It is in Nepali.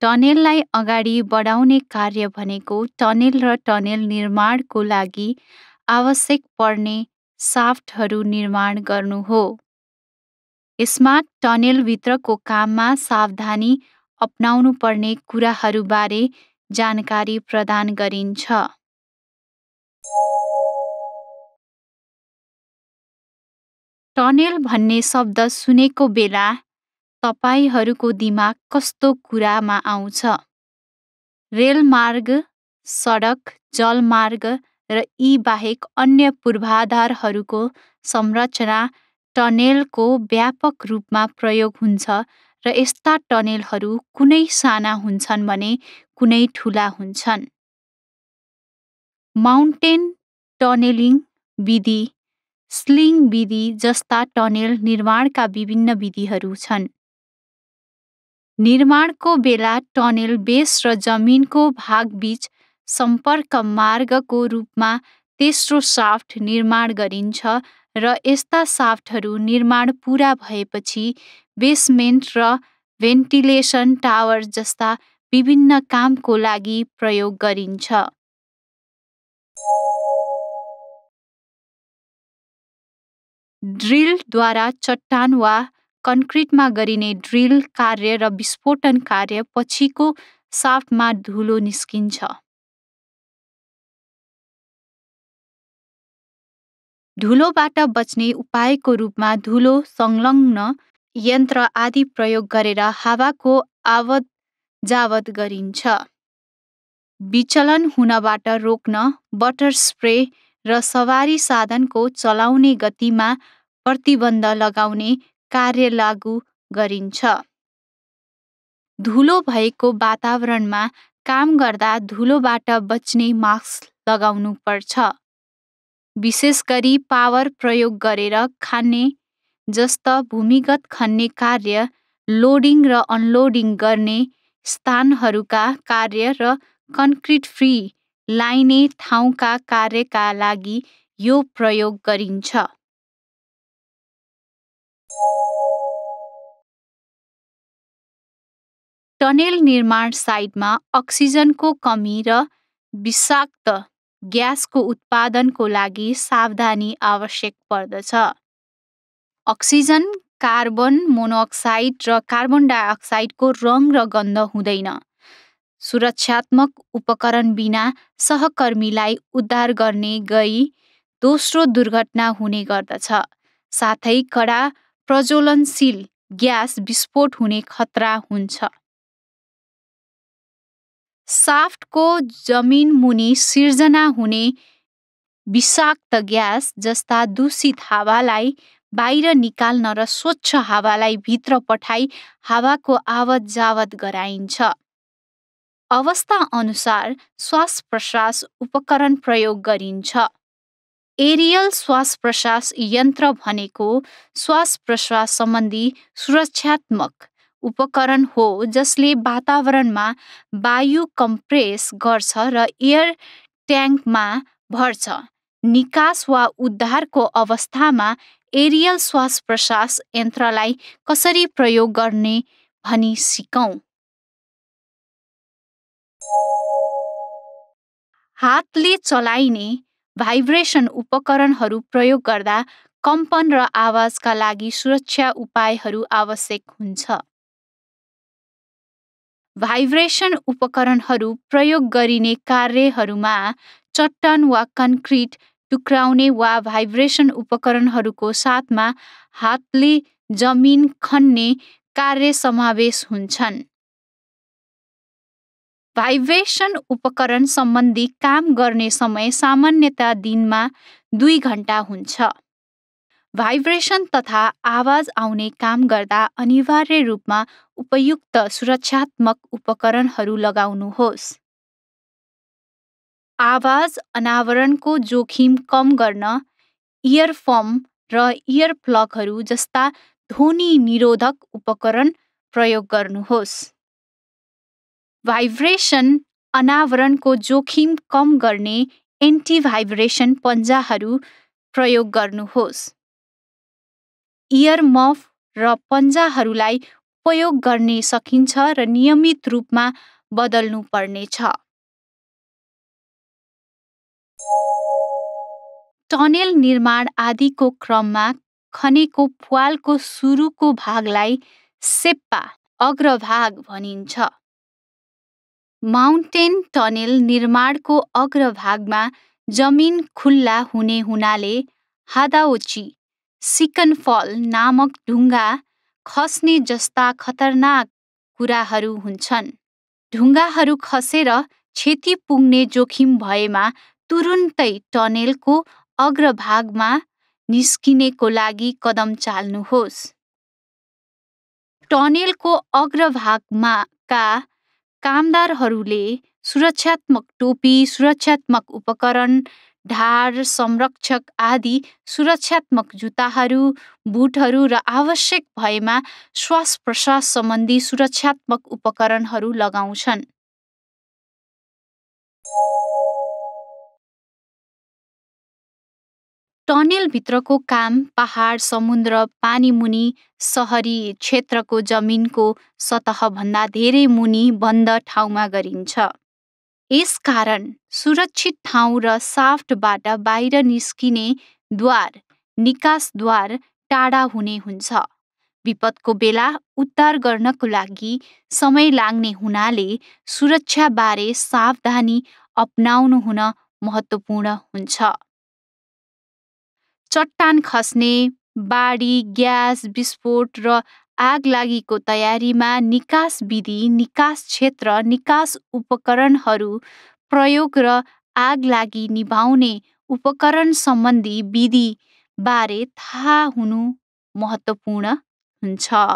टनेललाई अगाडि बढाउने कार्य भनेको टनेल र टनेल निर्माणको लागि आवश्यक पर्ने साफ्टहरू निर्माण गर्नु हो यसमा टनेलभित्रको काममा सावधानी अप्नाउनु पर्ने कुराहरूबारे जानकारी प्रदान गरिन्छ टनेल भन्ने शब्द सुनेको बेला तपाईँहरूको दिमाग कस्तो कुरामा आउँछ रेलमार्ग सडक जलमार्ग र यी बाहेक अन्य पूर्वाधारहरूको संरचना टनेलको व्यापक रूपमा प्रयोग हुन्छ र यस्ता टनेलहरू कुनै साना हुन्छन् भने कुनै ठुला हुन्छन् माउन्टेन टनेलिङ विधि स्लिङ विधि जस्ता टनेल निर्माणका विभिन्न विधिहरू छन् निर्माणको बेला टनेल बेस र जमिनको भागबिच सम्पर्क मार्गको रूपमा तेस्रो साफ्ट निर्माण गरिन्छ र यस्ता साफ्टहरू निर्माण पुरा भएपछि बेसमेन्ट र भेन्टिलेसन टावर जस्ता विभिन्न कामको लागि प्रयोग गरिन्छ ड्रिलद्वारा चट्टान वा कन्क्रिटमा गरिने ड्रिल कार्य र विस्फोटन कार्य पछिको साफ्टमा धुलो निस्किन्छ। धुलोबाट बच्ने उपायको रूपमा धुलो संलग्न यन्त्र आदि प्रयोग गरेर हावाको आवत जावत गरिन्छ। विचलन हुनबाट रोक्न बटर स्प्रे र सवारी साधनको चलाउने गतिमा प्रतिबन्ध लगाउने कार्य लागू गरिन्छ। धुलो भएको वातावरणमा काम गर्दा धुलोबाट बच्ने मास्क पर्छ विशेष गरी पावर प्रयोग गरेर खाने जस्ता भूमिगत खन्ने कार्य, लोडिङ र अनलोडिङ गर्ने स्थानहरूका कार्य र कन्क्रिट फ्री लाइने ठाउँका कार्यका लागि यो प्रयोग गरिन्छ। टनेल निर्माण साइटमा अक्सिजनको कमी र विषाक्त ग्यासको उत्पादनको लागि सावधानी आवश्यक पर्दछ अक्सिजन कार्बन मोनोअक्साइड र कार्बन डाइअक्साइडको रङ र गन्ध हुँदैन सुरक्षात्मक उपकरण बिना सहकर्मीलाई उद्धार गर्ने गई दोस्रो दुर्घटना हुने गर्दछ साथै कडा प्रज्वलनशील ग्यास विस्फोट हुने खतरा हुन्छ साफ्टको जमिनमुनि सिर्जना हुने विषाक्त ग्यास जस्ता दूषित हावालाई बाहिर निकाल्न र स्वच्छ हावालाई भित्र पठाई हावाको आवत जावत गराइन्छ अवस्थाअनुसार श्वास प्रश्वास उपकरण प्रयोग गरिन्छ एरियल श्वास प्रश्वास यन्त्र भनेको श्वास प्रश्वास सम्बन्धी सुरक्षात्मक उपकरण हो जसले वातावरणमा वायु कम्प्रेस गर्छ र एयर ट्याङ्कमा भर्छ निकास वा उद्धारको अवस्थामा एरियल श्वास प्रश्वास यन्त्रलाई कसरी प्रयोग गर्ने भनी सिकौँ हातले चलाइने भाइब्रेसन उपकरणहरू प्रयोग गर्दा कम्पन र आवाजका लागि सुरक्षा उपायहरू आवश्यक हुन्छ। भाइब्रेसन उपकरणहरू प्रयोग गरिने कार्यहरूमा चट्टान वा कन्क्रिट टुक्राउने वा भाइब्रेसन उपकरणहरूको साथमा हातले जमिन खन्ने कार्य समावेश हुन्छन्। भाइब्रेसन उपकरण सम्बन्धी काम गर्ने समय सामान्यतया दिनमा दुई घन्टा हुन्छ। भाइब्रेसन तथा आवाज आउने काम गर्दा अनिवार्य रूपमा उपयुक्त सुरक्षात्मक उपकरणहरू लगाउनुहोस्। आवाज अनावरणको जोखिम कम गर्न इयरफम र इयरप्लगहरू जस्ता ध्वनि निरोधक उपकरण प्रयोग गर्नुहोस्। भाइब्रेसन अनावरणको जोखिम कम गर्ने एन्टिभाइब्रेसन पन्जाहरू प्रयोग गर्नुहोस् इयरमफ र पन्जाहरूलाई उपयोग गर्ने सकिन्छ र नियमित रूपमा बदल्नु छ। टनेल निर्माण आदिको क्रममा खनेको फुवालको सुरुको भागलाई सेप्पा अग्रभाग भनिन्छ माउन्टेन टनेल निर्माणको अग्रभागमा जमिन खुल्ला हुने हुनाले हादाओची सिकन नामक ढुङ्गा खस्ने जस्ता खतरनाक कुराहरू हुन्छन्। ढुङ्गाहरू खसेर क्षति पुग्ने जोखिम भएमा तुरुन्तै टनेलको अग्रभागमा निस्किनेको लागि कदम चाल्नुहोस्। टनेलको अग्रभागमा का कामदारहरूले सुरक्षात्मक टोपी, सुरक्षात्मक उपकरण, ढाड संरक्षक आदि सुरक्षात्मक जुत्ताहरू, बुटहरू र आवश्यक भएमा श्वास प्रश्वास सम्बन्धी सुरक्षात्मक उपकरणहरू लगाउँछन्। टनेलभित्रको काम पहाड समुद्र पानी पानीमुनि सहरी क्षेत्रको जमिनको सतहभन्दा धेरै मुनि बन्द ठाउँमा गरिन्छ, यसकारण सुरक्षित ठाउँ र साफ्टबाट बाहिर निस्किने द्वार निकासद्वार टाढा हुने हुन्छ, विपदको बेला उद्धार गर्नको लागि समय लाग्ने हुनाले सुरक्षाबारे सावधानी अपनाउनु हुन महत्त्वपूर्ण हुन्छ। चट्टान खस्ने, बाढी, ग्यास विस्फोट र आग लागिको तयारीमा निकास विधि निकास क्षेत्र निकास उपकरणहरू प्रयोग र आग लागि निभाउने सम्बन्धी विधि बारे थाहा हुनु महत्त्वपूर्ण हुन्छ।